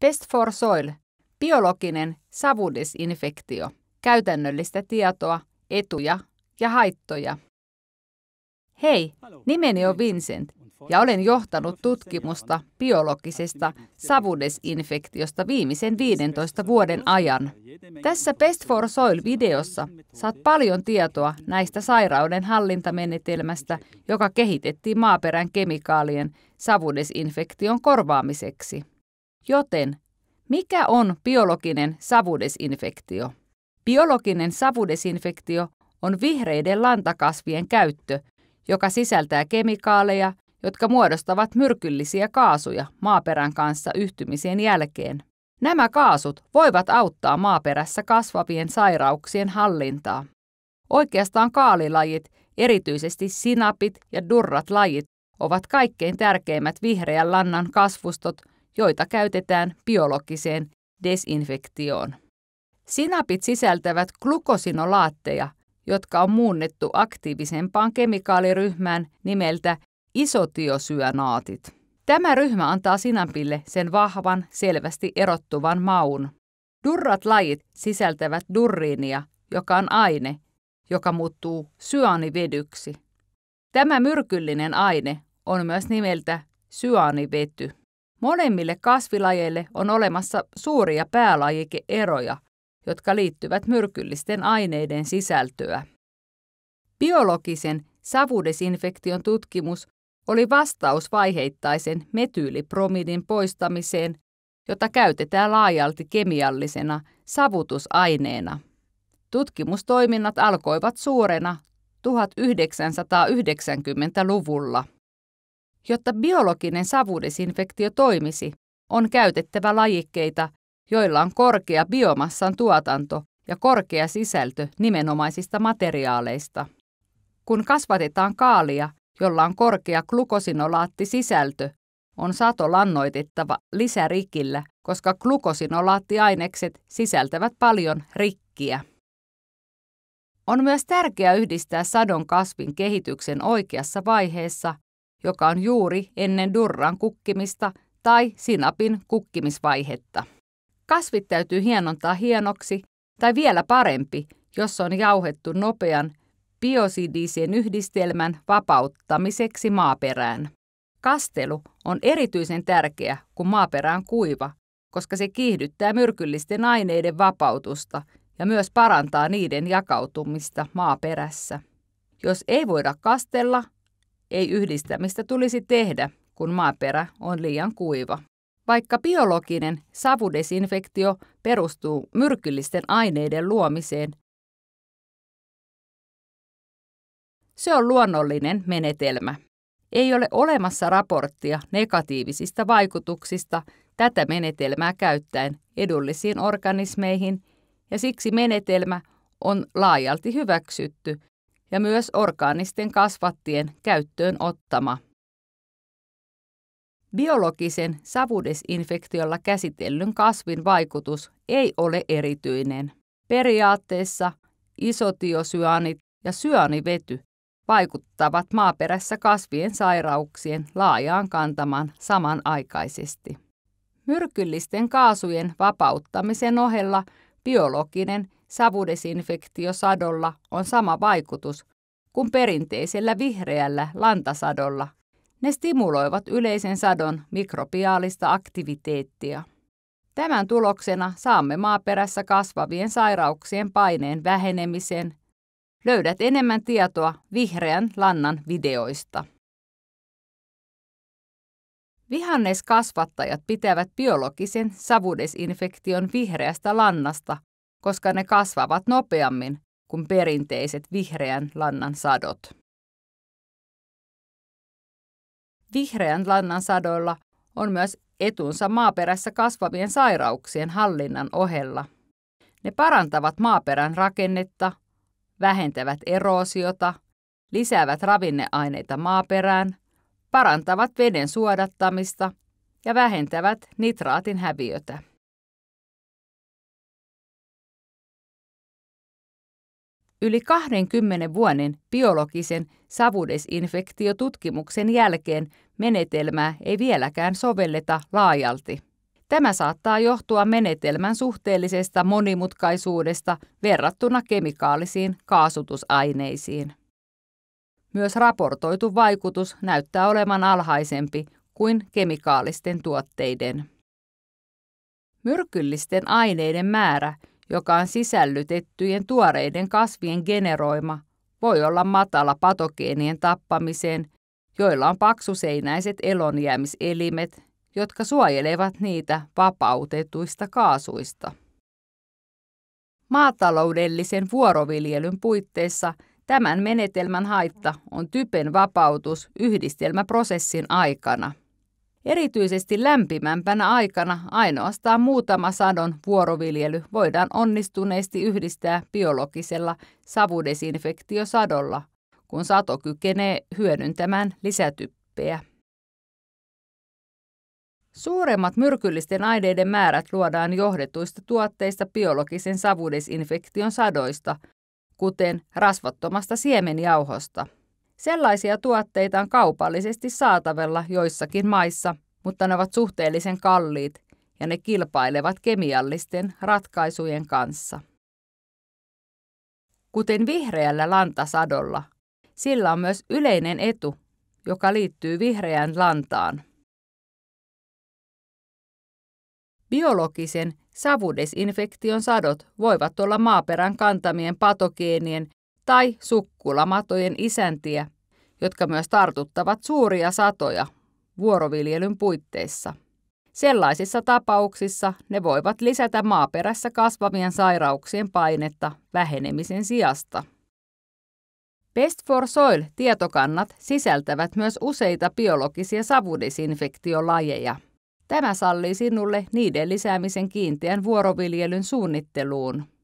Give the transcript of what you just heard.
Pest for Soil, biologinen savudisinfektio, käytännöllistä tietoa, etuja ja haittoja. Hei, nimeni on Vincent ja olen johtanut tutkimusta biologisesta savudesinfektiosta viimeisen 15 vuoden ajan. Tässä Best for Soil-videossa saat paljon tietoa näistä sairauden hallintamenetelmästä, joka kehitettiin maaperän kemikaalien savudesinfektion korvaamiseksi. Joten, mikä on biologinen savudesinfektio? Biologinen savudesinfektio on vihreiden lantakasvien käyttö, joka sisältää kemikaaleja, jotka muodostavat myrkyllisiä kaasuja maaperän kanssa yhtymisen jälkeen. Nämä kaasut voivat auttaa maaperässä kasvavien sairauksien hallintaa. Oikeastaan kaalilajit, erityisesti sinapit ja durrat lajit, ovat kaikkein tärkeimmät vihreän lannan kasvustot, joita käytetään biologiseen desinfektioon. Sinapit sisältävät glukosinolaatteja, jotka on muunnettu aktiivisempaan kemikaaliryhmään nimeltä isotiosyönaatit. Tämä ryhmä antaa sinapille sen vahvan, selvästi erottuvan maun. Durrat lajit sisältävät durriinia, joka on aine, joka muuttuu syanivedyksi. Tämä myrkyllinen aine on myös nimeltä syanivetty. Molemmille kasvilajeille on olemassa suuria päälajikeeroja, jotka liittyvät myrkyllisten aineiden sisältöä. Biologisen savudesinfektion tutkimus oli vastaus vaiheittaisen metyylipromidin poistamiseen, jota käytetään laajalti kemiallisena savutusaineena. Tutkimustoiminnat alkoivat suurena 1990-luvulla. Jotta biologinen savudesinfektio toimisi, on käytettävä lajikkeita, joilla on korkea biomassan tuotanto ja korkea sisältö nimenomaisista materiaaleista. Kun kasvatetaan kaalia, jolla on korkea glukosinolaattisisältö, on sato lannoitettava lisärikillä, koska glukosinolaattiainekset sisältävät paljon rikkiä. On myös tärkeää yhdistää sadon kasvin kehityksen oikeassa vaiheessa joka on juuri ennen durran kukkimista tai sinapin kukkimisvaihetta. Kasvit täytyy hienontaa hienoksi tai vielä parempi, jos on jauhettu nopean biosidisien yhdistelmän vapauttamiseksi maaperään. Kastelu on erityisen tärkeä, kun maaperä on kuiva, koska se kiihdyttää myrkyllisten aineiden vapautusta ja myös parantaa niiden jakautumista maaperässä. Jos ei voida kastella, ei yhdistämistä tulisi tehdä, kun maaperä on liian kuiva. Vaikka biologinen savudesinfektio perustuu myrkyllisten aineiden luomiseen, se on luonnollinen menetelmä. Ei ole olemassa raporttia negatiivisista vaikutuksista tätä menetelmää käyttäen edullisiin organismeihin, ja siksi menetelmä on laajalti hyväksytty ja myös orgaanisten kasvattien käyttöön ottama. Biologisen savudesinfektiolla käsitellyn kasvin vaikutus ei ole erityinen. Periaatteessa isotiosyanit ja syanivety vaikuttavat maaperässä kasvien sairauksien laajaan kantamaan samanaikaisesti. Myrkyllisten kaasujen vapauttamisen ohella biologinen savudesinfektiosadolla on sama vaikutus kuin perinteisellä vihreällä lantasadolla. Ne stimuloivat yleisen sadon mikrobiaalista aktiviteettia. Tämän tuloksena saamme maaperässä kasvavien sairauksien paineen vähenemisen. Löydät enemmän tietoa vihreän lannan videoista. Vihanneskasvattajat pitävät biologisen savudesinfektion vihreästä lannasta koska ne kasvavat nopeammin kuin perinteiset vihreän lannan sadot. Vihreän lannan sadoilla on myös etunsa maaperässä kasvavien sairauksien hallinnan ohella. Ne parantavat maaperän rakennetta, vähentävät eroosiota, lisäävät ravinneaineita maaperään, parantavat veden suodattamista ja vähentävät nitraatin häviötä. Yli 20 vuoden biologisen savudesinfektiotutkimuksen jälkeen menetelmää ei vieläkään sovelleta laajalti. Tämä saattaa johtua menetelmän suhteellisesta monimutkaisuudesta verrattuna kemikaalisiin kaasutusaineisiin. Myös raportoitu vaikutus näyttää olevan alhaisempi kuin kemikaalisten tuotteiden. Myrkyllisten aineiden määrä joka on sisällytettyjen tuoreiden kasvien generoima, voi olla matala patogeenien tappamiseen, joilla on paksuseinäiset elonjäämiselimet, jotka suojelevat niitä vapautetuista kaasuista. Maataloudellisen vuoroviljelyn puitteissa tämän menetelmän haitta on typen vapautus yhdistelmäprosessin aikana. Erityisesti lämpimämpänä aikana ainoastaan muutama sadon vuoroviljely voidaan onnistuneesti yhdistää biologisella savudesinfektiosadolla, kun sato kykenee hyödyntämään lisätyppejä. Suuremmat myrkyllisten aineiden määrät luodaan johdetuista tuotteista biologisen savudesinfektion sadoista, kuten rasvattomasta siemenjauhosta – Sellaisia tuotteita on kaupallisesti saatavilla joissakin maissa, mutta ne ovat suhteellisen kalliit ja ne kilpailevat kemiallisten ratkaisujen kanssa. Kuten vihreällä lantasadolla, sillä on myös yleinen etu, joka liittyy vihreään lantaan. Biologisen savudesinfektion sadot voivat olla maaperän kantamien patogeenien tai sukkulamatojen isäntiä, jotka myös tartuttavat suuria satoja vuoroviljelyn puitteissa. Sellaisissa tapauksissa ne voivat lisätä maaperässä kasvavien sairauksien painetta vähenemisen sijasta. Best for Soil-tietokannat sisältävät myös useita biologisia savudesinfektiolajeja. Tämä sallii sinulle niiden lisäämisen kiinteän vuoroviljelyn suunnitteluun.